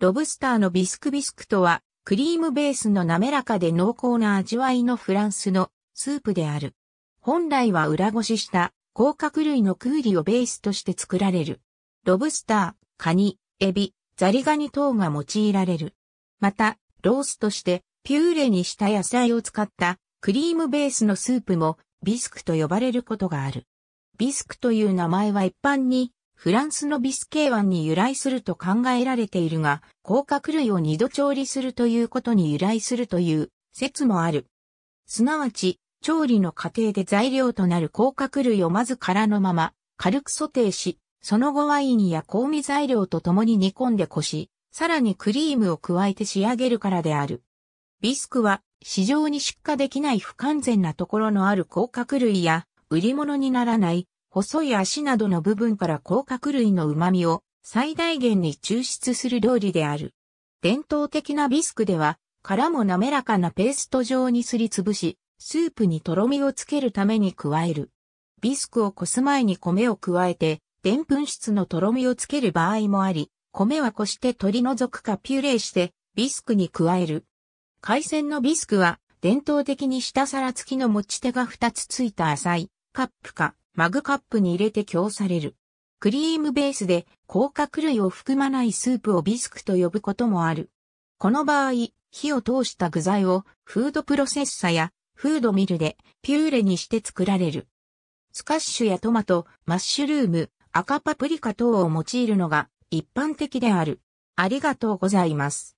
ロブスターのビスクビスクとは、クリームベースの滑らかで濃厚な味わいのフランスのスープである。本来は裏ごしした甲殻類のクーリをベースとして作られる。ロブスター、カニ、エビ、ザリガニ等が用いられる。また、ロースとしてピューレにした野菜を使ったクリームベースのスープもビスクと呼ばれることがある。ビスクという名前は一般にフランスのビスケワ湾に由来すると考えられているが、甲殻類を二度調理するということに由来するという説もある。すなわち、調理の過程で材料となる甲殻類をまず殻のまま、軽くソテーし、その後ワインや香味材料と共に煮込んでこし、さらにクリームを加えて仕上げるからである。ビスクは市場に出荷できない不完全なところのある甲殻類や売り物にならない細い足などの部分から甲殻類の旨味を最大限に抽出する料理である。伝統的なビスクでは、殻も滑らかなペースト状にすりつぶし、スープにとろみをつけるために加える。ビスクをこす前に米を加えて、でんぷん質のとろみをつける場合もあり、米はこして取り除くかピュレーして、ビスクに加える。海鮮のビスクは、伝統的に下皿付きの持ち手が2つついた浅い、カップか、マグカップに入れて供される。クリームベースで甲殻類を含まないスープをビスクと呼ぶこともある。この場合、火を通した具材をフードプロセッサやフードミルでピューレにして作られる。スカッシュやトマト、マッシュルーム、赤パプリカ等を用いるのが一般的である。ありがとうございます。